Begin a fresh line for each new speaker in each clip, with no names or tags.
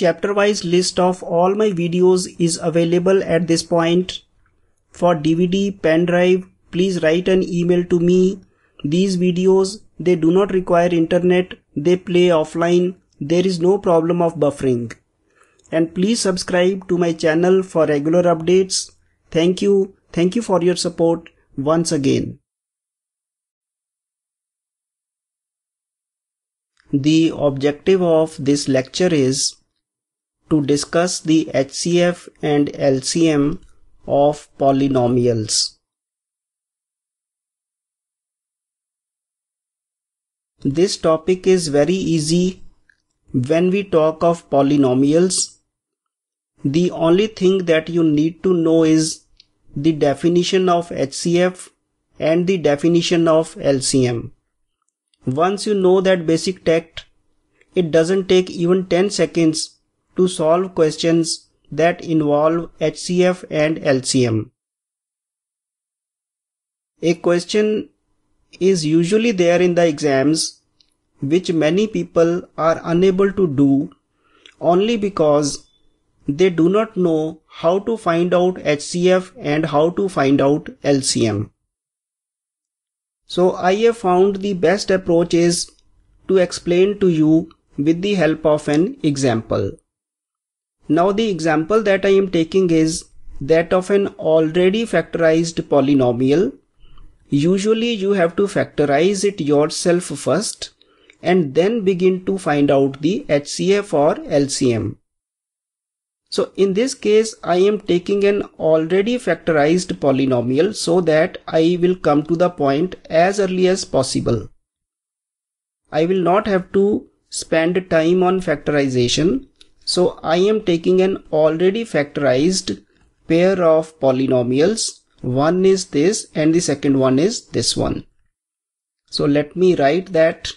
chapter wise list of all my videos is available at this point. For DVD, pen drive, please write an email to me. These videos, they do not require internet, they play offline, there is no problem of buffering. And please subscribe to my channel for regular updates. Thank you. Thank you for your support once again. The objective of this lecture is to discuss the HCF and LCM of polynomials. This topic is very easy when we talk of polynomials. The only thing that you need to know is the definition of HCF and the definition of LCM. Once you know that basic text, it doesn't take even 10 seconds to solve questions that involve HCF and LCM. A question is usually there in the exams which many people are unable to do only because they do not know how to find out HCF and how to find out LCM. So I have found the best approach is to explain to you with the help of an example. Now the example that I am taking is that of an already factorized polynomial. Usually you have to factorize it yourself first and then begin to find out the HCF or LCM. So in this case, I am taking an already factorized polynomial so that I will come to the point as early as possible. I will not have to spend time on factorization. So I am taking an already factorized pair of polynomials. One is this and the second one is this one. So let me write that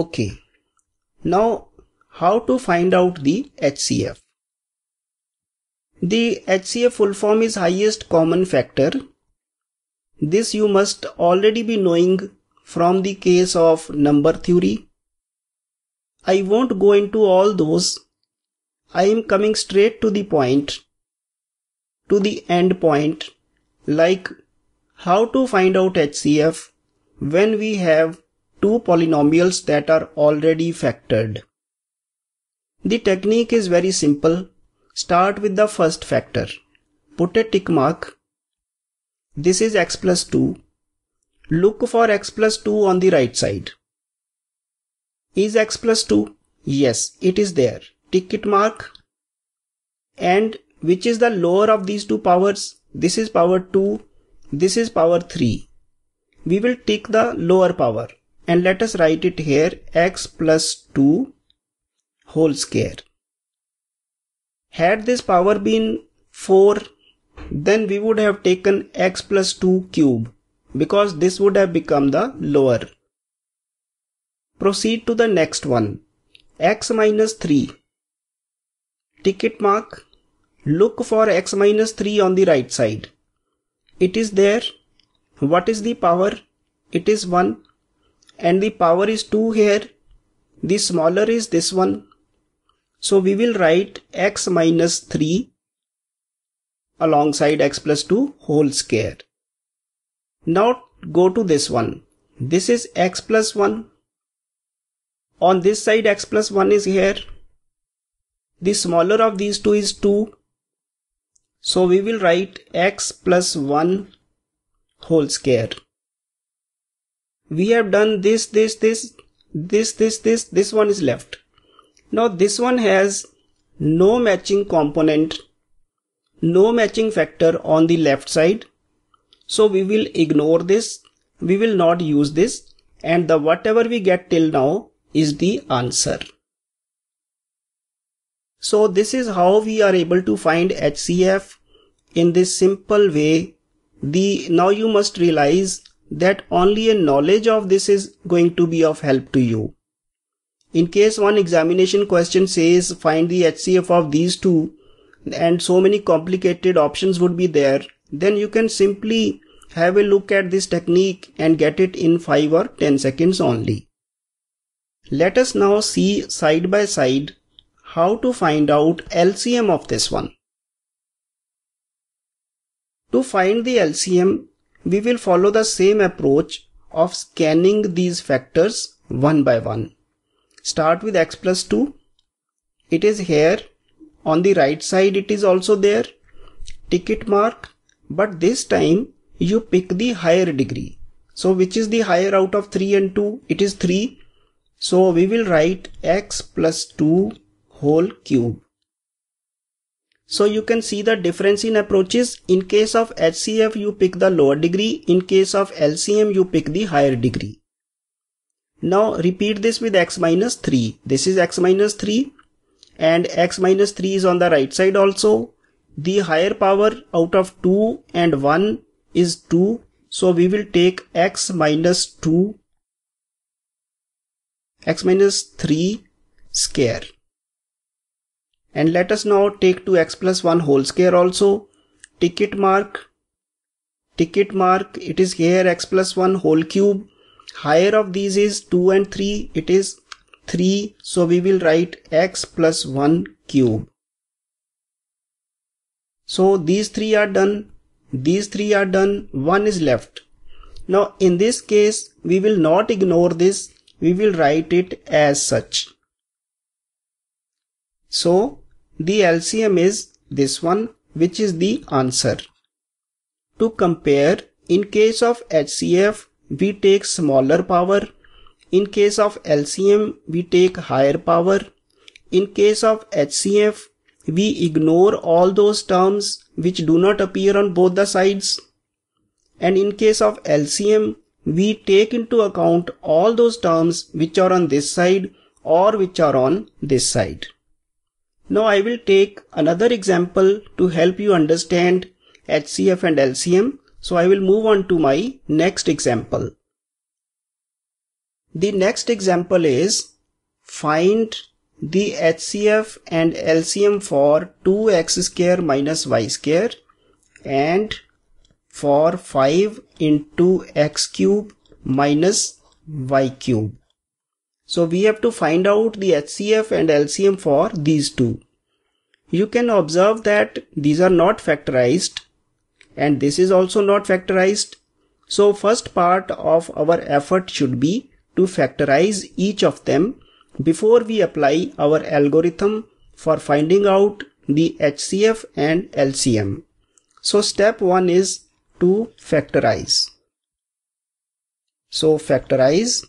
Okay. Now how to find out the HCF? The HCF full form is highest common factor this you must already be knowing from the case of number theory. I won't go into all those. I am coming straight to the point, to the end point, like how to find out HCF when we have two polynomials that are already factored. The technique is very simple. Start with the first factor. Put a tick mark this is x plus 2. Look for x plus 2 on the right side. Is x plus 2? Yes, it is there. Tick it mark. And which is the lower of these two powers? This is power 2. This is power 3. We will tick the lower power and let us write it here x plus 2 whole square. Had this power been 4 then we would have taken x plus 2 cube because this would have become the lower. Proceed to the next one x minus 3. Ticket mark. Look for x minus 3 on the right side. It is there. What is the power? It is 1 and the power is 2 here. The smaller is this one. So we will write x minus 3 alongside x plus 2 whole square. Now go to this one. This is x plus 1. On this side x plus 1 is here. The smaller of these two is 2. So we will write x plus 1 whole square. We have done this, this, this, this, this, this, this one is left. Now this one has no matching component no matching factor on the left side. So we will ignore this. We will not use this and the whatever we get till now is the answer. So this is how we are able to find HCF in this simple way. The now you must realize that only a knowledge of this is going to be of help to you. In case one examination question says find the HCF of these two, and so many complicated options would be there, then you can simply have a look at this technique and get it in 5 or 10 seconds only. Let us now see side by side how to find out LCM of this one. To find the LCM, we will follow the same approach of scanning these factors one by one. Start with x plus 2. It is here on the right side it is also there ticket mark but this time you pick the higher degree so which is the higher out of 3 and 2 it is 3 so we will write x plus 2 whole cube so you can see the difference in approaches in case of HCF you pick the lower degree in case of LCM you pick the higher degree now repeat this with x minus 3 this is x minus 3 and x minus 3 is on the right side also. The higher power out of 2 and 1 is 2. So we will take x minus 2 x minus 3 square. And let us now take 2x plus 1 whole square also. Ticket mark, ticket mark, it is here x plus 1 whole cube. Higher of these is 2 and 3, it is 3 so we will write x plus 1 cube so these three are done these three are done one is left now in this case we will not ignore this we will write it as such so the LCM is this one which is the answer to compare in case of HCF we take smaller power in case of LCM, we take higher power. In case of HCF, we ignore all those terms which do not appear on both the sides. And in case of LCM, we take into account all those terms which are on this side or which are on this side. Now I will take another example to help you understand HCF and LCM. So I will move on to my next example. The next example is find the HCF and LCM for 2x square minus y square and for 5 into x cube minus y cube. So we have to find out the HCF and LCM for these two. You can observe that these are not factorized and this is also not factorized. So first part of our effort should be to factorize each of them before we apply our algorithm for finding out the HCF and LCM. So step 1 is to factorize. So factorize.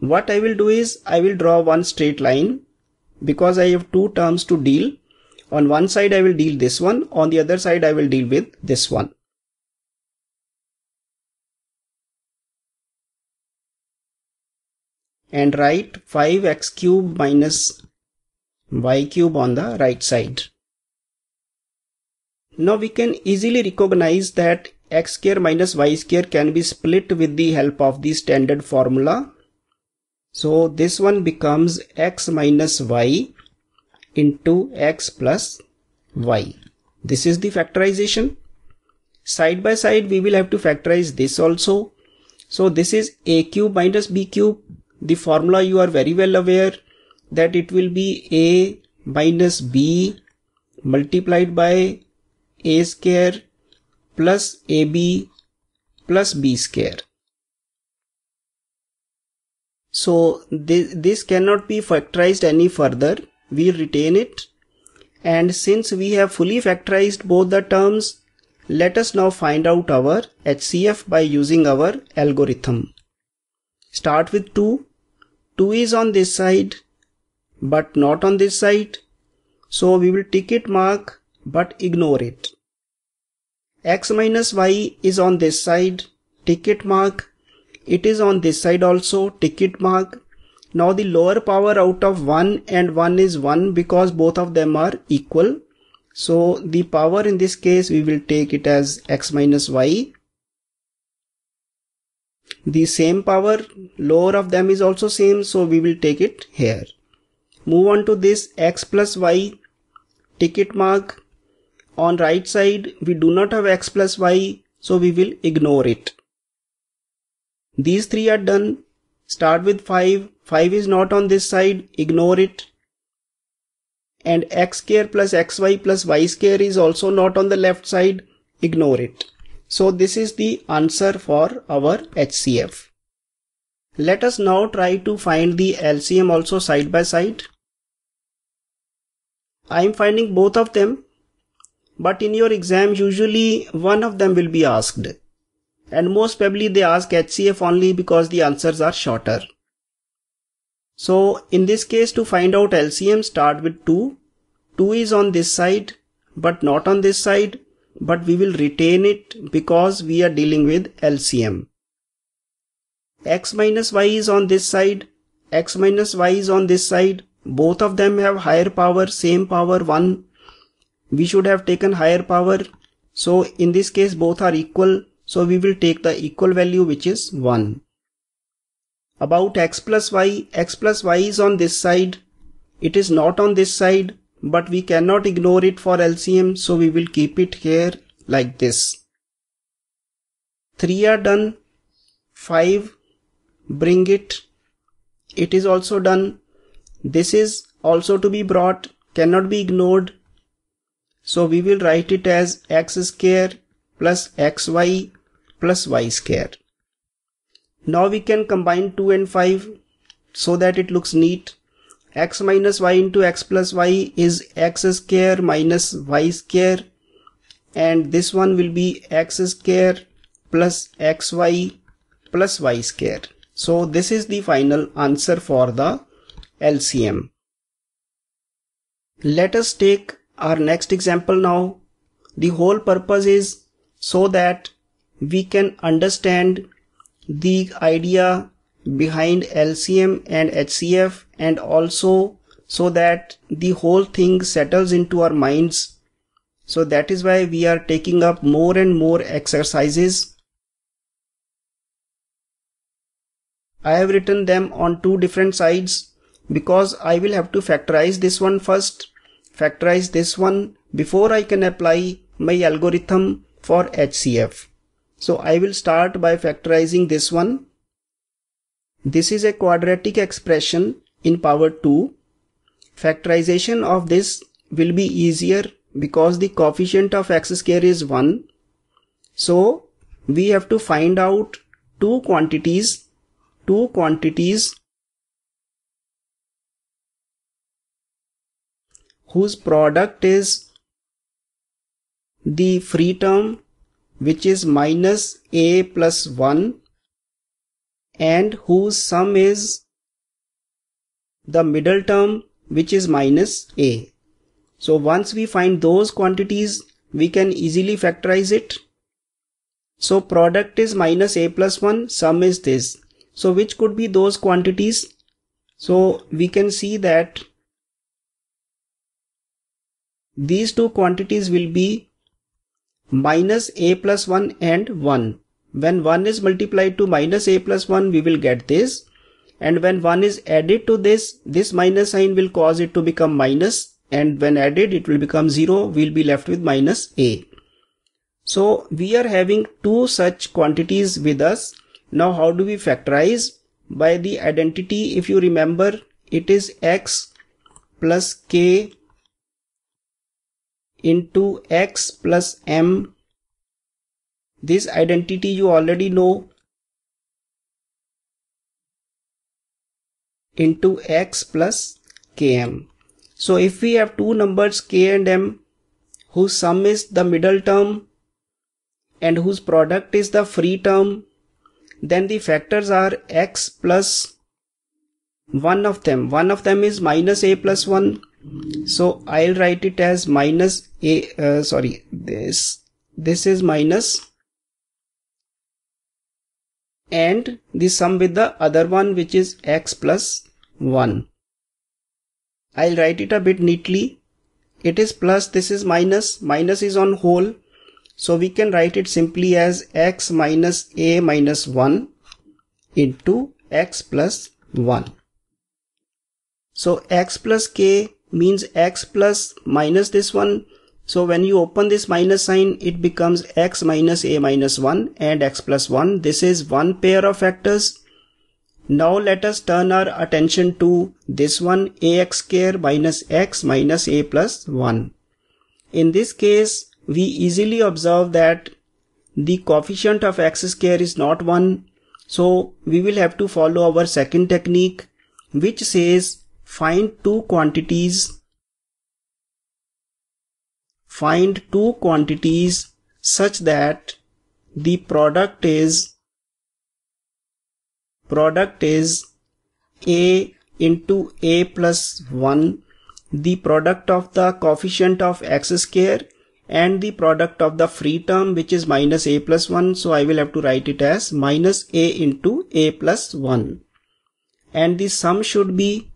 What I will do is I will draw one straight line because I have two terms to deal. On one side I will deal this one, on the other side I will deal with this one. and write 5x cube minus y cube on the right side. Now we can easily recognize that x square minus y square can be split with the help of the standard formula. So this one becomes x minus y into x plus y. This is the factorization. Side by side we will have to factorize this also. So this is a cube minus b cube the formula you are very well aware that it will be a minus b multiplied by a square plus ab plus b square. So this, this cannot be factorized any further. We retain it. And since we have fully factorized both the terms, let us now find out our HCF by using our algorithm start with 2 2 is on this side but not on this side so we will tick it mark but ignore it x minus y is on this side ticket mark it is on this side also ticket mark now the lower power out of 1 and 1 is 1 because both of them are equal so the power in this case we will take it as x minus y the same power lower of them is also same so we will take it here move on to this x plus y ticket mark on right side we do not have x plus y so we will ignore it these three are done start with 5 5 is not on this side ignore it and x square plus xy plus y square is also not on the left side ignore it so this is the answer for our HCF. Let us now try to find the LCM also side by side. I am finding both of them, but in your exam usually one of them will be asked. And most probably they ask HCF only because the answers are shorter. So in this case to find out LCM start with 2. 2 is on this side but not on this side but we will retain it because we are dealing with LCM. x minus y is on this side, x minus y is on this side, both of them have higher power, same power 1. We should have taken higher power, so in this case both are equal, so we will take the equal value which is 1. About x plus y, x plus y is on this side, it is not on this side, but we cannot ignore it for LCM so we will keep it here like this. 3 are done, 5 bring it, it is also done, this is also to be brought, cannot be ignored. So we will write it as x square plus xy plus y square. Now we can combine 2 and 5 so that it looks neat x minus y into x plus y is x square minus y square and this one will be x square plus xy plus y square. So this is the final answer for the LCM. Let us take our next example now. The whole purpose is so that we can understand the idea behind LCM and HCF and also so that the whole thing settles into our minds. So that is why we are taking up more and more exercises. I have written them on two different sides because I will have to factorize this one first, factorize this one before I can apply my algorithm for HCF. So I will start by factorizing this one this is a quadratic expression in power 2. Factorization of this will be easier because the coefficient of x square is 1. So we have to find out two quantities, two quantities whose product is the free term which is minus a plus 1 and whose sum is the middle term which is minus a. So once we find those quantities we can easily factorize it. So product is minus a plus 1 sum is this. So which could be those quantities? So we can see that these two quantities will be minus a plus 1 and 1 when 1 is multiplied to minus a plus 1 we will get this and when 1 is added to this this minus sign will cause it to become minus and when added it will become 0 we'll be left with minus a so we are having two such quantities with us now how do we factorize by the identity if you remember it is x plus k into x plus m this identity you already know into x plus km. So if we have two numbers k and m whose sum is the middle term and whose product is the free term then the factors are x plus one of them one of them is minus a plus 1 so i'll write it as minus a uh, sorry this this is minus and the sum with the other one which is x plus 1. I'll write it a bit neatly. It is plus, this is minus, minus is on whole. So we can write it simply as x minus a minus 1 into x plus 1. So x plus k means x plus minus this one so when you open this minus sign, it becomes x minus a minus 1 and x plus 1. This is one pair of factors. Now let us turn our attention to this one ax square minus x minus a plus 1. In this case, we easily observe that the coefficient of x square is not 1. So we will have to follow our second technique which says find two quantities find two quantities such that the product is product is a into a plus 1 the product of the coefficient of x square and the product of the free term which is minus a plus 1 so I will have to write it as minus a into a plus 1 and the sum should be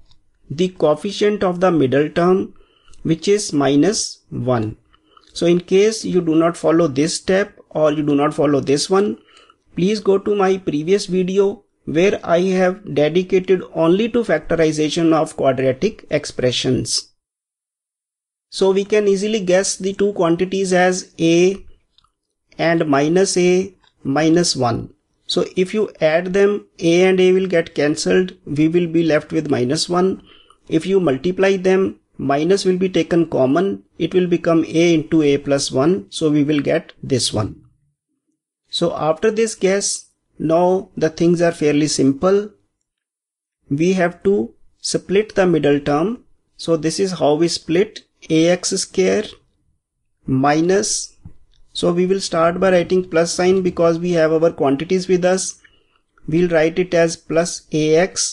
the coefficient of the middle term which is minus 1 so in case you do not follow this step or you do not follow this one, please go to my previous video where I have dedicated only to factorization of quadratic expressions. So we can easily guess the two quantities as a and minus a minus 1. So if you add them, a and a will get cancelled. We will be left with minus 1. If you multiply them, minus will be taken common it will become a into a plus 1 so we will get this one so after this guess now the things are fairly simple we have to split the middle term so this is how we split ax square minus so we will start by writing plus sign because we have our quantities with us we'll write it as plus ax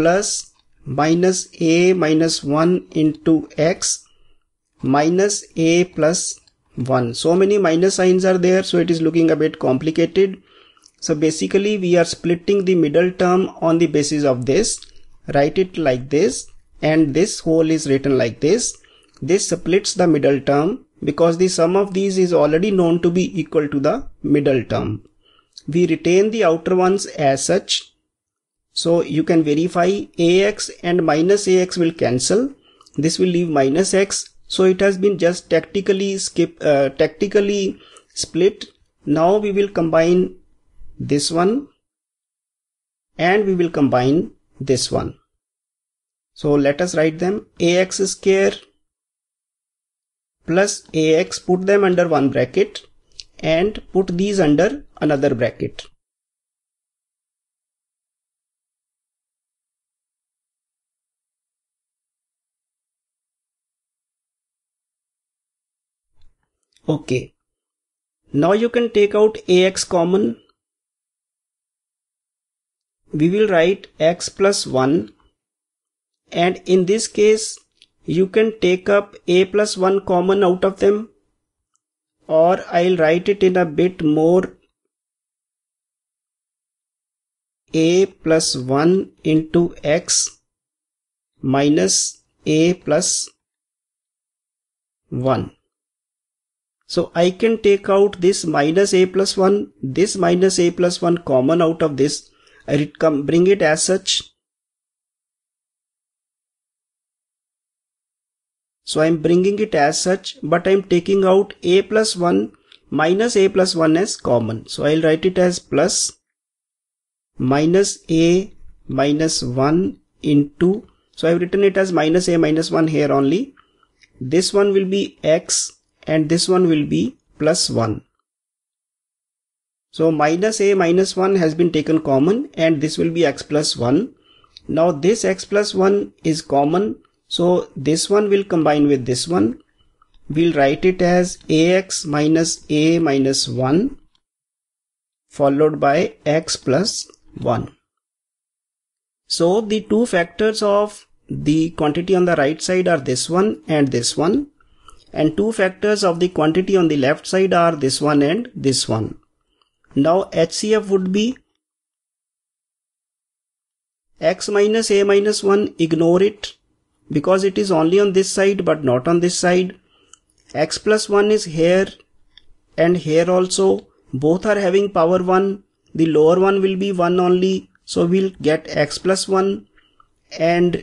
plus minus a minus 1 into x minus a plus 1 so many minus signs are there so it is looking a bit complicated so basically we are splitting the middle term on the basis of this write it like this and this whole is written like this this splits the middle term because the sum of these is already known to be equal to the middle term we retain the outer ones as such so you can verify ax and minus ax will cancel. This will leave minus x. So it has been just tactically skip, uh, tactically split. Now we will combine this one and we will combine this one. So let us write them ax square plus ax put them under one bracket and put these under another bracket. Okay. Now you can take out ax common. We will write x plus 1 and in this case you can take up a plus 1 common out of them or I'll write it in a bit more a plus 1 into x minus a plus 1 so I can take out this minus a plus 1, this minus a plus 1 common out of this and come bring it as such. So I am bringing it as such but I am taking out a plus 1 minus a plus 1 as common. So I will write it as plus minus a minus 1 into so I have written it as minus a minus 1 here only. This one will be x and this one will be plus 1. So minus a minus 1 has been taken common and this will be x plus 1. Now this x plus 1 is common so this one will combine with this one. We'll write it as ax minus a minus 1 followed by x plus 1. So the two factors of the quantity on the right side are this one and this one and two factors of the quantity on the left side are this one and this one. Now HCF would be x minus a minus 1 ignore it because it is only on this side but not on this side x plus 1 is here and here also both are having power 1 the lower one will be 1 only so we'll get x plus 1 and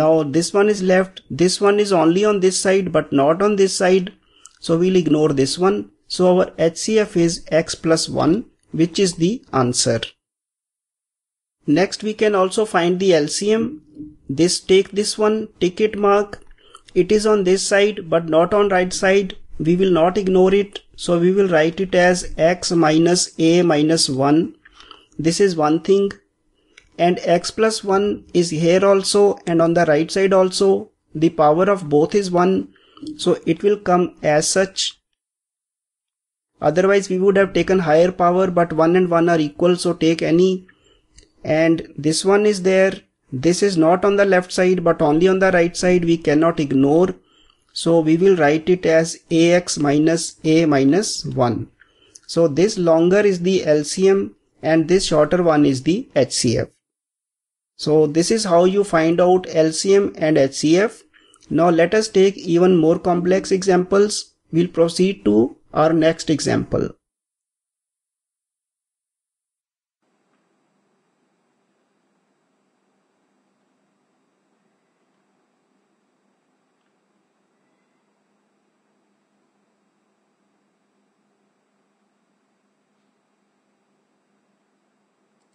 now this one is left. This one is only on this side but not on this side. So we'll ignore this one. So our HCF is x plus 1 which is the answer. Next we can also find the LCM. This take this one ticket mark. It is on this side but not on right side. We will not ignore it. So we will write it as x minus a minus 1. This is one thing and x plus 1 is here also and on the right side also the power of both is 1 so it will come as such otherwise we would have taken higher power but 1 and 1 are equal so take any and this one is there this is not on the left side but only on the right side we cannot ignore so we will write it as ax minus a minus 1 so this longer is the LCM and this shorter one is the HCF so this is how you find out LCM and HCF. Now let us take even more complex examples. We'll proceed to our next example.